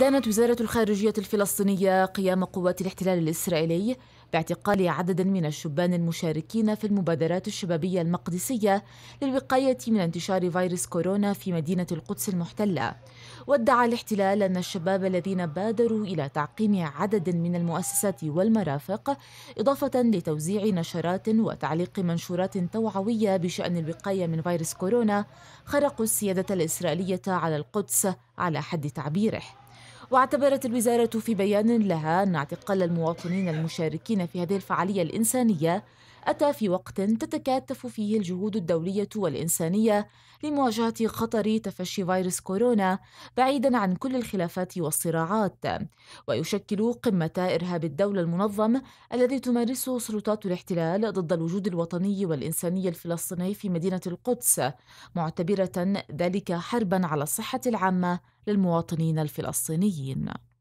دانت وزارة الخارجية الفلسطينية قيام قوات الاحتلال الإسرائيلي باعتقال عدد من الشبان المشاركين في المبادرات الشبابية المقدسية للوقاية من انتشار فيروس كورونا في مدينة القدس المحتلة وادعى الاحتلال أن الشباب الذين بادروا إلى تعقيم عدد من المؤسسات والمرافق إضافة لتوزيع نشرات وتعليق منشورات توعوية بشأن الوقاية من فيروس كورونا خرقوا السيادة الإسرائيلية على القدس على حد تعبيره واعتبرت الوزارة في بيان لها أن اعتقال المواطنين المشاركين في هذه الفعالية الإنسانية أتى في وقت تتكاتف فيه الجهود الدولية والإنسانية لمواجهة خطر تفشي فيروس كورونا بعيدا عن كل الخلافات والصراعات ويشكل قمة إرهاب الدولة المنظم الذي تمارسه سلطات الاحتلال ضد الوجود الوطني والإنساني الفلسطيني في مدينة القدس معتبرة ذلك حربا على الصحة العامة للمواطنين الفلسطينيين